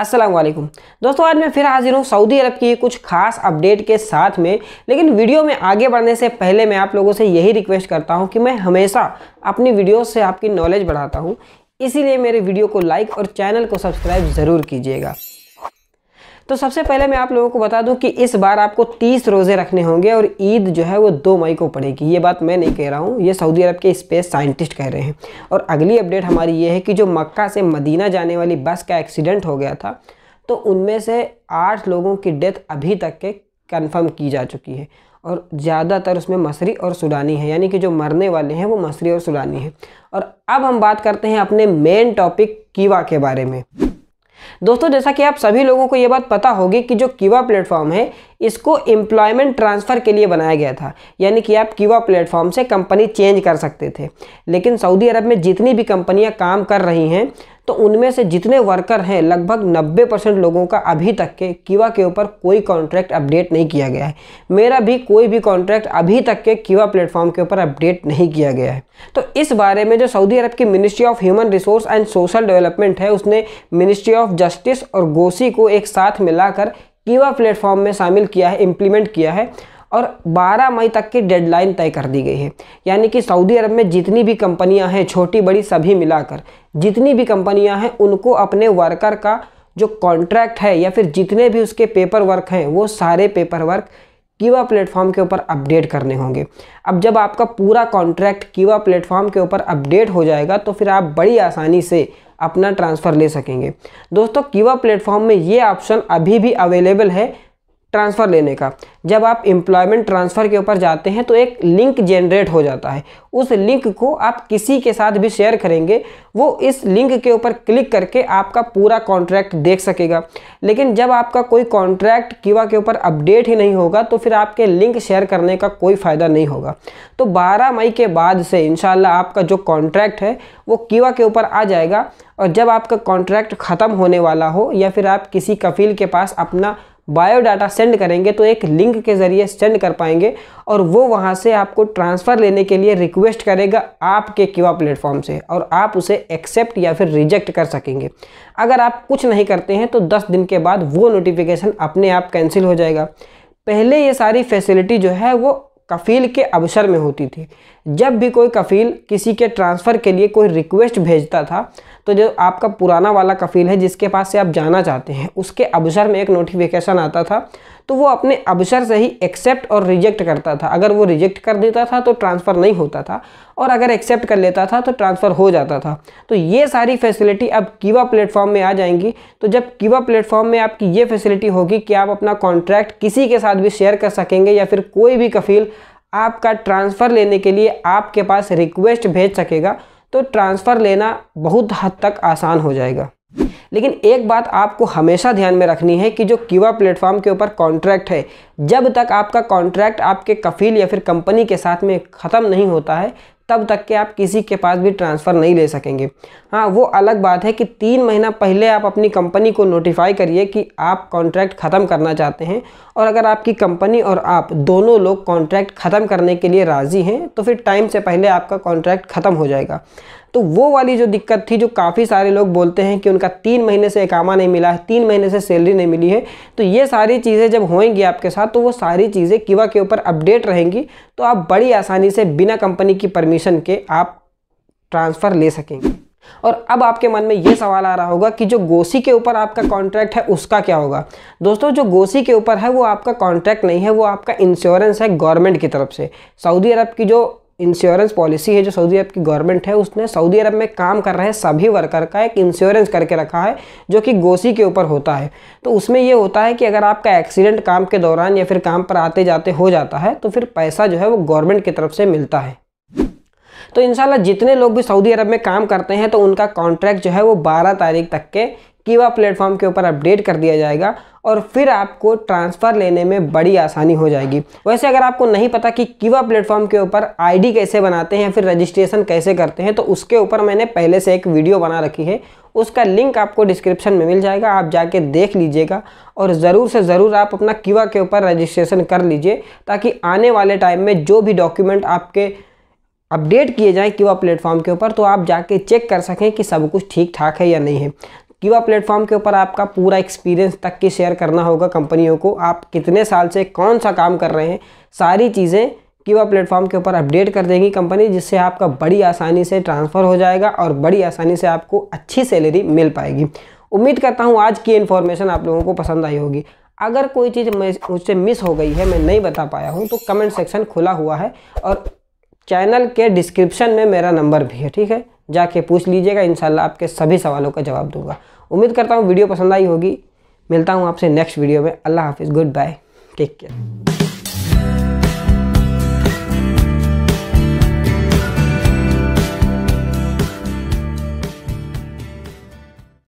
अस्सलाम वालेकुम दोस्तों आज मैं फिर हाजिर हूँ सऊदी अरब की कुछ खास अपडेट के साथ में लेकिन वीडियो में आगे बढ़ने से पहले मैं आप लोगों से यही रिक्वेस्ट करता हूँ कि मैं हमेशा अपनी वीडियो से आपकी नॉलेज बढ़ाता हूँ इसीलिए मेरे वीडियो को लाइक और चैनल को सब्सक्राइब ज़रूर कीजिएगा तो सबसे पहले मैं आप लोगों को बता दूं कि इस बार आपको 30 रोज़े रखने होंगे और ईद जो है वो दो मई को पड़ेगी ये बात मैं नहीं कह रहा हूँ ये सऊदी अरब के स्पेस साइंटिस्ट कह रहे हैं और अगली अपडेट हमारी ये है कि जो मक्का से मदीना जाने वाली बस का एक्सीडेंट हो गया था तो उनमें से आठ लोगों की डेथ अभी तक के कन्फर्म की जा चुकी है और ज़्यादातर उसमें मसरी और सुडानी है यानी कि जो मरने वाले हैं वो मसरी और सुडानी है और अब हम बात करते हैं अपने मेन टॉपिक कीवा के बारे में दोस्तों जैसा कि आप सभी लोगों को ये बात पता होगी कि जो कीवा प्लेटफॉर्म है इसको एम्प्लॉयमेंट ट्रांसफ़र के लिए बनाया गया था यानी कि आप कीवा प्लेटफॉर्म से कंपनी चेंज कर सकते थे लेकिन सऊदी अरब में जितनी भी कंपनियां काम कर रही हैं तो उनमें से जितने वर्कर हैं लगभग 90 परसेंट लोगों का अभी तक के कीवा के ऊपर कोई कॉन्ट्रैक्ट अपडेट नहीं किया गया है मेरा भी कोई भी कॉन्ट्रैक्ट अभी तक के कीवा प्लेटफॉर्म के ऊपर अपडेट नहीं किया गया है तो इस बारे में जो सऊदी अरब की ministry of human resource and social development है उसने मिनिस्ट्री ऑफ जस्टिस और गोसी को एक साथ मिलाकर कीवा प्लेटफॉर्म में शामिल किया है इम्प्लीमेंट किया है और 12 मई तक की डेडलाइन तय कर दी गई है यानी कि सऊदी अरब में जितनी भी कंपनियां हैं छोटी बड़ी सभी मिलाकर जितनी भी कंपनियां हैं उनको अपने वर्कर का जो कॉन्ट्रैक्ट है या फिर जितने भी उसके पेपर वर्क हैं वो सारे पेपर वर्क कीवा प्लेटफॉर्म के ऊपर अपडेट करने होंगे अब जब आपका पूरा कॉन्ट्रैक्ट कीवा प्लेटफॉर्म के ऊपर अपडेट हो जाएगा तो फिर आप बड़ी आसानी से अपना ट्रांसफ़र ले सकेंगे दोस्तों कीवा प्लेटफॉर्म में ये ऑप्शन अभी भी अवेलेबल है ट्रांसफ़र लेने का जब आप एम्प्लॉयमेंट ट्रांसफ़र के ऊपर जाते हैं तो एक लिंक जनरेट हो जाता है उस लिंक को आप किसी के साथ भी शेयर करेंगे वो इस लिंक के ऊपर क्लिक करके आपका पूरा कॉन्ट्रैक्ट देख सकेगा लेकिन जब आपका कोई कॉन्ट्रैक्ट कीवा के ऊपर अपडेट ही नहीं होगा तो फिर आपके लिंक शेयर करने का कोई फ़ायदा नहीं होगा तो बारह मई के बाद से इन आपका जो कॉन्ट्रैक्ट है वो कीवा के ऊपर आ जाएगा और जब आपका कॉन्ट्रैक्ट ख़त्म होने वाला हो या फिर आप किसी कफील के पास अपना बायोडाटा सेंड करेंगे तो एक लिंक के ज़रिए सेंड कर पाएंगे और वो वहाँ से आपको ट्रांसफ़र लेने के लिए रिक्वेस्ट करेगा आपके क्यूआ प्लेटफॉर्म से और आप उसे एक्सेप्ट या फिर रिजेक्ट कर सकेंगे अगर आप कुछ नहीं करते हैं तो दस दिन के बाद वो नोटिफिकेशन अपने आप कैंसिल हो जाएगा पहले ये सारी फैसिलिटी जो है वो कफ़ील के अवसर में होती थी जब भी कोई कफ़ील किसी के ट्रांसफ़र के लिए कोई रिक्वेस्ट भेजता था तो जो आपका पुराना वाला कफ़ील है जिसके पास से आप जाना चाहते हैं उसके अवसर में एक नोटिफिकेशन आता था तो वो अपने अवसर से ही एक्सेप्ट और रिजेक्ट करता था अगर वो रिजेक्ट कर देता था तो ट्रांसफ़र नहीं होता था और अगर एक्सेप्ट कर लेता था तो ट्रांसफ़र हो जाता था तो ये सारी फैसिलिटी अब कीवा प्लेटफॉर्म में आ जाएंगी तो जब कीवा प्लेटफॉर्म में आपकी ये फैसिलिटी होगी कि आप अपना कॉन्ट्रैक्ट किसी के साथ भी शेयर कर सकेंगे या फिर कोई भी कफील आपका ट्रांसफ़र लेने के लिए आपके पास रिक्वेस्ट भेज सकेगा तो ट्रांसफ़र लेना बहुत हद तक आसान हो जाएगा लेकिन एक बात आपको हमेशा ध्यान में रखनी है कि जो कीवा प्लेटफॉर्म के ऊपर कॉन्ट्रैक्ट है जब तक आपका कॉन्ट्रैक्ट आपके कफील या फिर कंपनी के साथ में ख़त्म नहीं होता है तब तक के आप किसी के पास भी ट्रांसफ़र नहीं ले सकेंगे हाँ वो अलग बात है कि तीन महीना पहले आप अपनी कंपनी को नोटिफाई करिए कि आप कॉन्ट्रैक्ट ख़त्म करना चाहते हैं और अगर आपकी कंपनी और आप दोनों लोग कॉन्ट्रैक्ट ख़त्म करने के लिए राज़ी हैं तो फिर टाइम से पहले आपका कॉन्ट्रैक्ट ख़त्म हो जाएगा तो वो वाली जो दिक्कत थी जो काफ़ी सारे लोग बोलते हैं कि उनका तीन महीने से एकामा नहीं मिला है तीन महीने से सैलरी नहीं मिली है तो ये सारी चीज़ें जब होएंगी आपके साथ तो वो सारी चीज़ें किवा के ऊपर अपडेट रहेंगी तो आप बड़ी आसानी से बिना कंपनी की परमिशन के आप ट्रांसफ़र ले सकेंगे और अब आपके मन में ये सवाल आ रहा होगा कि जो गोसी के ऊपर आपका कॉन्ट्रैक्ट है उसका क्या होगा दोस्तों जो गोसी के ऊपर है वो आपका कॉन्ट्रैक्ट नहीं है वो आपका इंश्योरेंस है गवर्नमेंट की तरफ से सऊदी अरब की जो इंश्योरेंस पॉलिसी है जो सऊदी अरब की गवर्नमेंट है उसने सऊदी अरब में काम कर रहे सभी वर्कर का एक इंश्योरेंस करके रखा है जो कि गोसी के ऊपर होता है तो उसमें ये होता है कि अगर आपका एक्सीडेंट काम के दौरान या फिर काम पर आते जाते हो जाता है तो फिर पैसा जो है वो गवर्नमेंट की तरफ से मिलता है तो इंशाल्लाह जितने लोग भी सऊदी अरब में काम करते हैं तो उनका कॉन्ट्रैक्ट जो है वो 12 तारीख तक के कीवा प्लेटफॉर्म के ऊपर अपडेट कर दिया जाएगा और फिर आपको ट्रांसफ़र लेने में बड़ी आसानी हो जाएगी वैसे अगर आपको नहीं पता कि कीवा प्लेटफॉर्म के ऊपर आईडी कैसे बनाते हैं फिर रजिस्ट्रेशन कैसे करते हैं तो उसके ऊपर मैंने पहले से एक वीडियो बना रखी है उसका लिंक आपको डिस्क्रिप्शन में मिल जाएगा आप जाके देख लीजिएगा और ज़रूर से ज़रूर आप अपना कीवा के ऊपर रजिस्ट्रेशन कर लीजिए ताकि आने वाले टाइम में जो भी डॉक्यूमेंट आपके अपडेट किए जाएँ कीवा प्लेटफॉर्म के ऊपर तो आप जाके चेक कर सकें कि सब कुछ ठीक ठाक है या नहीं है क्यूआ प्लेटफॉर्म के ऊपर आपका पूरा एक्सपीरियंस तक की शेयर करना होगा कंपनियों को आप कितने साल से कौन सा काम कर रहे हैं सारी चीज़ें क्यूआ प्लेटफॉर्म के ऊपर अपडेट कर देगी कंपनी जिससे आपका बड़ी आसानी से ट्रांसफ़र हो जाएगा और बड़ी आसानी से आपको अच्छी सैलरी मिल पाएगी उम्मीद करता हूँ आज की इन्फॉर्मेशन आप लोगों को पसंद आई होगी अगर कोई चीज़ मुझसे मिस हो गई है मैं नहीं बता पाया हूँ तो कमेंट सेक्शन खुला हुआ है और चैनल के डिस्क्रिप्शन में मेरा नंबर भी है ठीक है जाके पूछ लीजिएगा इन आपके सभी सवालों का जवाब दूंगा उम्मीद करता हूँ वीडियो पसंद आई होगी मिलता हूँ आपसे नेक्स्ट वीडियो में अल्लाह हाफिज़ गुड बाय टेक केयर